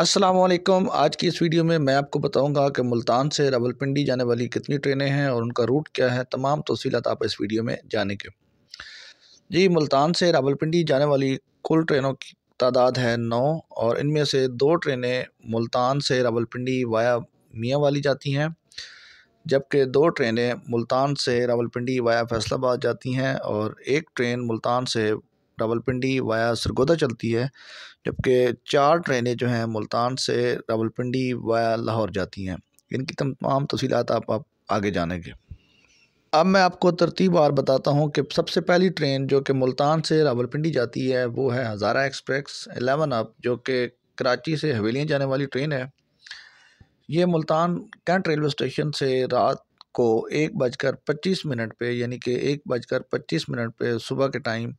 असलम आज की इस वीडियो में मैं आपको बताऊंगा कि मुल्तान से रावलपिंडी जाने वाली कितनी ट्रेनें हैं और उनका रूट क्या है तमाम तफसीत आप इस वीडियो में जानेंगे जी मुल्तान से रावलपिंडी जाने वाली कुल ट्रेनों की तादाद है नौ और इनमें से दो ट्रेनें मुल्तान से रावलपिंडी वाया मियाँ वाली जाती हैं जबकि दो ट्रेनें मुल्तान से रावलपिंडी वाया फैसलाबाद जाती हैं और एक ट्रेन मुल्तान से रावलपिंडी वाया सरगोदा चलती है जबकि चार ट्रेनें जो हैं मुल्तान से रावलपिंडी वाया लाहौर जाती हैं इनकी तमाम तफसीत आप, आप आगे जानेंगे अब मैं आपको तरतीब बार बताता हूँ कि सबसे पहली ट्रेन जो कि मुल्तान से रावलपिंडी जाती है वो है हज़ारा एक्सप्रेस एलेवन अप जो कि कराची से हवेलियाँ जाने वाली ट्रेन है ये मुल्तान कैंट रेलवे स्टेशन से रात को एक बजकर पच्चीस मिनट पे यानी कि एक बजकर पच्चीस मिनट पे सुबह के टाइम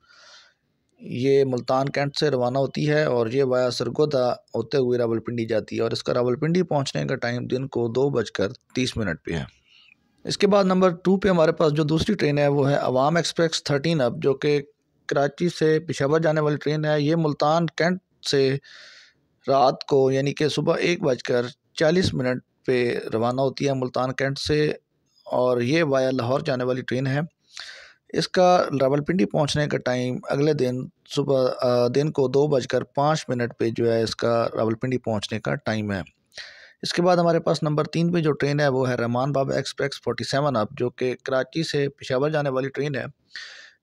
ये मुल्तान कैंट से रवाना होती है और ये वाया सरगोदा होते हुए रावलपिंडी जाती है और इसका रावलपिंडी पहुंचने का टाइम दिन को दो बजकर तीस मिनट पे है इसके बाद नंबर टू पे हमारे पास जो दूसरी ट्रेन है वो है अवाम एक्सप्रेस थर्टीन अब जो कि कराची से पिशावर जाने वाली ट्रेन है ये मुल्तान कैंट से रात को यानी कि सुबह एक बजकर चालीस मिनट पर रवाना होती है मुल्तान कैंट से और ये वाया लाहौर जाने वाली ट्रेन है इसका रावलपिंडी पहुंचने का टाइम अगले दिन सुबह दिन को दो बजकर पाँच मिनट पे जो है इसका रावलपिंडी पहुंचने का टाइम है इसके बाद हमारे पास नंबर तीन पे जो ट्रेन है वो है Rehman Baba express forty seven up जो कि कराची से पेशावर जाने वाली ट्रेन है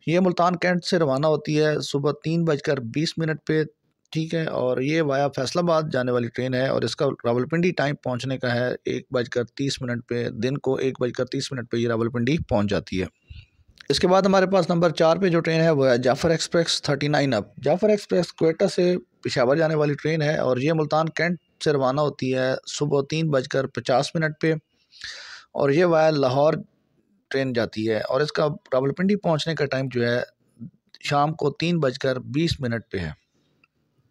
ये मुल्तान कैंट से रवाना होती है सुबह तीन बजकर बीस मिनट पर ठीक है और ये वाया फैसलाबाद जाने वाली ट्रेन है और इसका रावलपिंडी टाइम पहुंचने का है एक बजकर तीस मिनट पे दिन को एक बजकर तीस मिनट पे ये रावलपिंडी पहुंच जाती है इसके बाद हमारे पास नंबर चार पे जो ट्रेन है वो है Jaffar express thirty nine up Jaffar express Quetta से पिशावर जाने वाली ट्रेन है और ये मुल्तान कैंट से रवाना होती है सुबह तीन बजकर पचास मिनट पे और ये वाया लाहौर ट्रेन जाती है और इसका रावलपिंडी पहुंचने का टाइम जो है शाम को तीन बजकर बीस मिनट पर है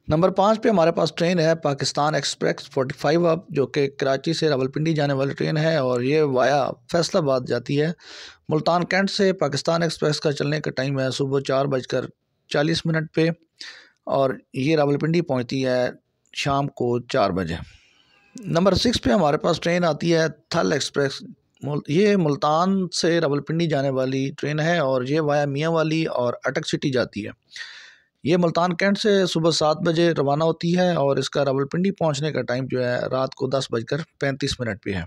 नंबर पाँच पे हमारे पास ट्रेन है Pakistan express forty five up जो कि कराची से रावलपिंडी जाने वाली ट्रेन है और ये वाया फैसलाबाद जाती है मुल्तान कैंट से पाकिस्तान एक्सप्रेस का चलने का टाइम है सुबह चार बजकर चालीस मिनट पे और ये रावलपिंडी पहुंचती है शाम को चार बजे नंबर सिक्स पे हमारे पास ट्रेन आती है थल एक्सप्रेस ये मुल्तान से रावलपिंडी जाने वाली ट्रेन है और ये वाया मियाँ वाली और अटक सिटी जाती है ये मुल्तान कैंट से सुबह सात बजे रवाना होती है और इसका रावलपिंडी पहुंचने का टाइम जो है रात को दस बजकर पैंतीस मिनट पे है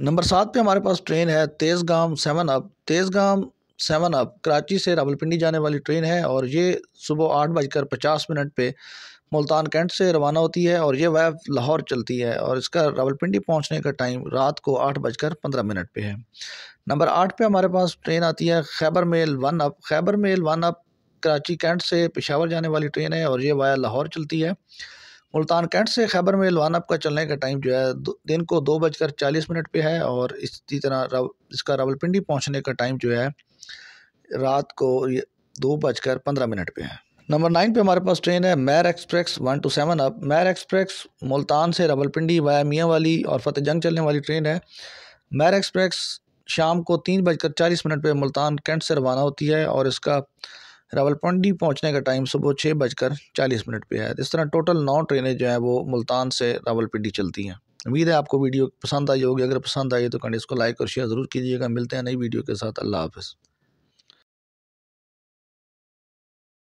नंबर सात पे हमारे पास ट्रेन है Tezgam seven up Tezgam seven up Karachi से रावलपिंडी जाने वाली ट्रेन है और ये सुबह आठ बजकर पचास मिनट पे मुल्तान कैंट से रवाना होती है और ये वैब लाहौर चलती है और इसका रावलपिंडी पहुंचने का टाइम रात को आठ बजकर पंद्रह मिनट पे है नंबर आठ पे हमारे पास ट्रेन आती है Khyber mail one up Khyber mail one up Karachi cantt से पेशावर जाने वाली ट्रेन है और ये वाया लाहौर चलती है मुल्तान कैंट से खैबर में लवाना का चलने का टाइम जो है दिन को दो बजकर चालीस मिनट पे है और इसी तरह इसका रावलपिंडी पहुंचने का टाइम जो है रात को दो बजकर पंद्रह मिनट पे है नंबर नाइन पे हमारे पास ट्रेन है Mehr express one two seven अब मैर एक्सप्रेस मुल्तान से रावलपिंडी वाया मियाँ वाली और फतेहजंग चलने वाली ट्रेन है मैर एक्सप्रेस शाम को तीन बजकर चालीस मिनट पर मुल्तान कैंट से रवाना होती है और इसका रावलपंडी पहुंचने का टाइम सुबह छः बजकर चालीस मिनट पे है इस तरह टोटल नौ ट्रेनें जो हैं वो मुल्तान से रावलपिंडी चलती हैं उम्मीद है आपको वीडियो पसंद आई होगी अगर पसंद आई तो कंड इसको लाइक और शेयर ज़रूर कीजिएगा मिलते हैं नई वीडियो के साथ अल्लाह हाफ़